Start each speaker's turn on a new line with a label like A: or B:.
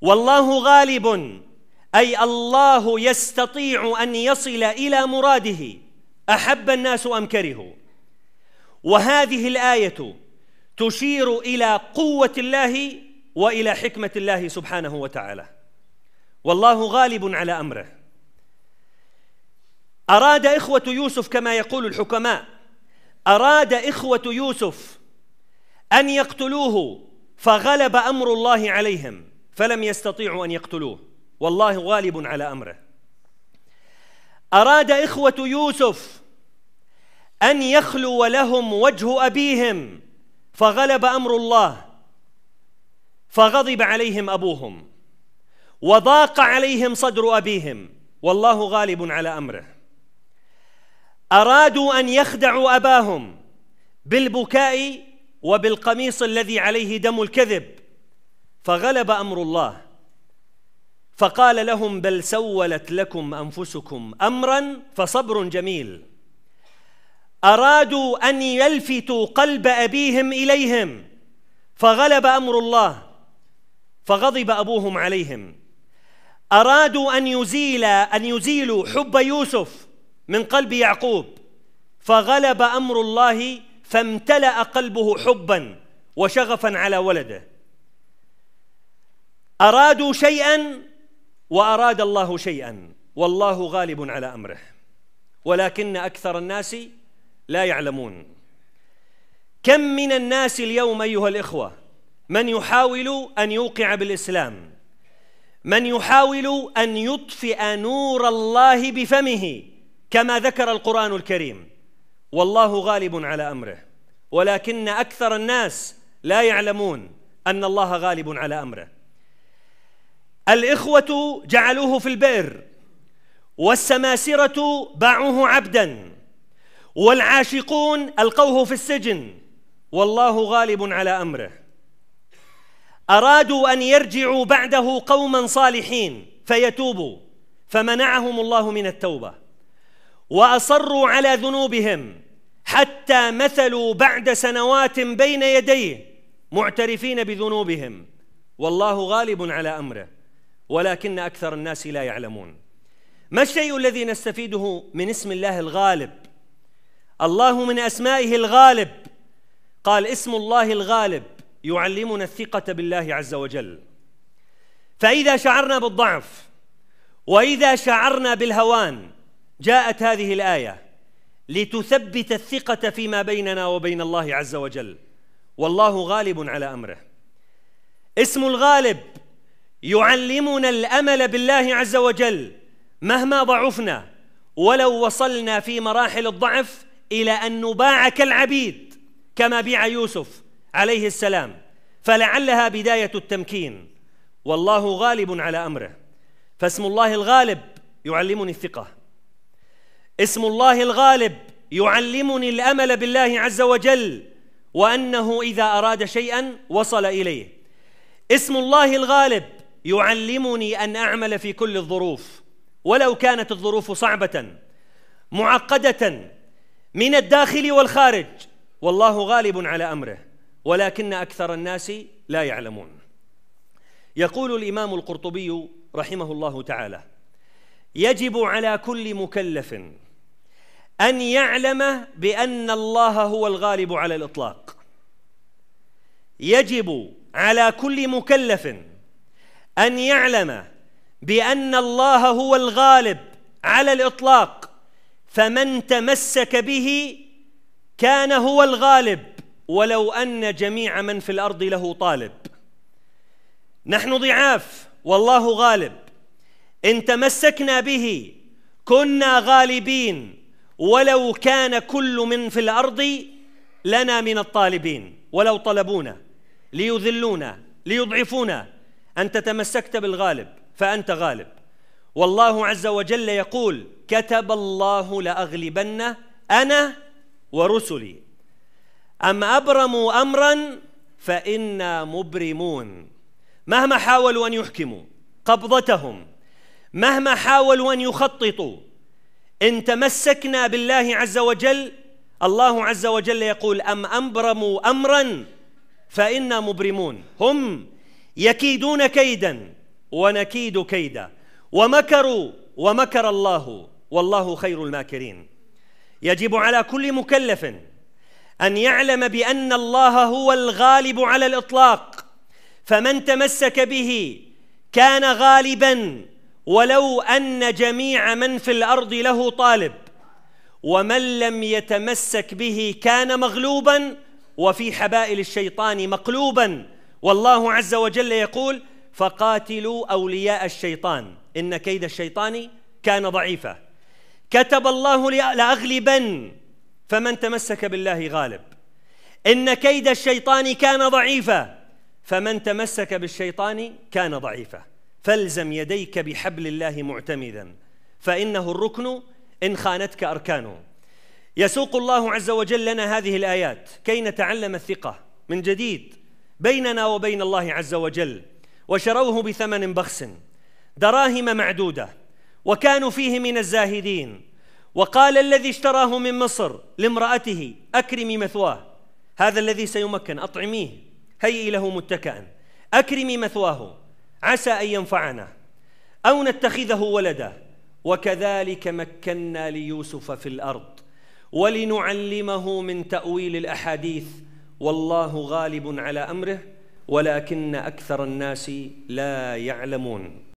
A: والله غالب أي الله يستطيع أن يصل إلى مراده أحب الناس أم كرهوا وهذه الآية تشير إلى قوة الله وإلى حكمة الله سبحانه وتعالى والله غالب على أمره أراد إخوة يوسف كما يقول الحكماء أراد إخوة يوسف أن يقتلوه فغلب أمر الله عليهم فلم يستطيعوا أن يقتلوه والله غالب على أمره أراد إخوة يوسف أن يخلو لهم وجه أبيهم فغلب أمر الله فغضب عليهم أبوهم وضاق عليهم صدر أبيهم والله غالب على أمره أرادوا أن يخدعوا أباهم بالبكاء وبالقميص الذي عليه دم الكذب فغلب امر الله فقال لهم بل سولت لكم انفسكم امرا فصبر جميل ارادوا ان يلفتوا قلب ابيهم اليهم فغلب امر الله فغضب ابوهم عليهم ارادوا ان يزيل ان يزيلوا حب يوسف من قلب يعقوب فغلب امر الله فامتلأ قلبه حبا وشغفا على ولده أرادوا شيئا وأراد الله شيئا والله غالب على أمره ولكن أكثر الناس لا يعلمون كم من الناس اليوم أيها الإخوة من يحاول أن يوقع بالإسلام من يحاول أن يطفئ نور الله بفمه كما ذكر القرآن الكريم والله غالب على أمره ولكن أكثر الناس لا يعلمون أن الله غالب على أمره الإخوة جعلوه في البئر والسماسرة باعوه عبدا والعاشقون ألقوه في السجن والله غالب على أمره أرادوا أن يرجعوا بعده قوما صالحين فيتوبوا فمنعهم الله من التوبة وأصروا على ذنوبهم حتى مثلوا بعد سنوات بين يديه معترفين بذنوبهم والله غالب على أمره ولكن اكثر الناس لا يعلمون ما الشيء الذي نستفيده من اسم الله الغالب الله من اسمائه الغالب قال اسم الله الغالب يعلمنا الثقه بالله عز وجل فاذا شعرنا بالضعف واذا شعرنا بالهوان جاءت هذه الايه لتثبت الثقه فيما بيننا وبين الله عز وجل والله غالب على امره اسم الغالب يعلمنا الامل بالله عز وجل مهما ضعفنا ولو وصلنا في مراحل الضعف الى ان نباع كالعبيد كما بيع يوسف عليه السلام فلعلها بدايه التمكين والله غالب على امره فاسم الله الغالب يعلمني الثقه اسم الله الغالب يعلمني الامل بالله عز وجل وانه اذا اراد شيئا وصل اليه اسم الله الغالب يعلمني ان اعمل في كل الظروف ولو كانت الظروف صعبه معقده من الداخل والخارج والله غالب على امره ولكن اكثر الناس لا يعلمون يقول الامام القرطبي رحمه الله تعالى يجب على كل مكلف ان يعلم بان الله هو الغالب على الاطلاق يجب على كل مكلف أن يعلم بأن الله هو الغالب على الإطلاق فمن تمسك به كان هو الغالب ولو أن جميع من في الأرض له طالب نحن ضعاف والله غالب إن تمسكنا به كنا غالبين ولو كان كل من في الأرض لنا من الطالبين ولو طلبونا ليذلونا ليضعفونا أنت تمسكت بالغالب فأنت غالب والله عز وجل يقول كتب الله لأغلبن أنا ورسلي أم أبرموا أمرا فإنا مبرمون مهما حاولوا أن يحكموا قبضتهم مهما حاولوا أن يخططوا إن تمسكنا بالله عز وجل الله عز وجل يقول أم أبرموا أمرا فإنا مبرمون هم يكيدون كيدا ونكيد كيدا ومكروا ومكر الله والله خير الماكرين يجب على كل مكلف أن يعلم بأن الله هو الغالب على الإطلاق فمن تمسك به كان غالبا ولو أن جميع من في الأرض له طالب ومن لم يتمسك به كان مغلوبا وفي حبائل الشيطان مقلوبا والله عز وجل يقول فقاتلوا أولياء الشيطان إن كيد الشيطان كان ضعيفا كتب الله لأغلبن فمن تمسك بالله غالب إن كيد الشيطان كان ضعيفا فمن تمسك بالشيطان كان ضعيفا فالزم يديك بحبل الله معتمدا فإنه الركن إن خانتك أركانه يسوق الله عز وجل لنا هذه الآيات كي نتعلم الثقة من جديد بيننا وبين الله عز وجل وشروه بثمن بخس دراهم معدوده وكانوا فيه من الزاهدين وقال الذي اشتراه من مصر لامرأته أكرمي مثواه هذا الذي سيمكن أطعميه هيئي له متكئا أكرمي مثواه عسى أن ينفعنا أو نتخذه ولدا وكذلك مكنا ليوسف في الأرض ولنعلمه من تأويل الأحاديث والله غالب على امره ولكن اكثر الناس لا يعلمون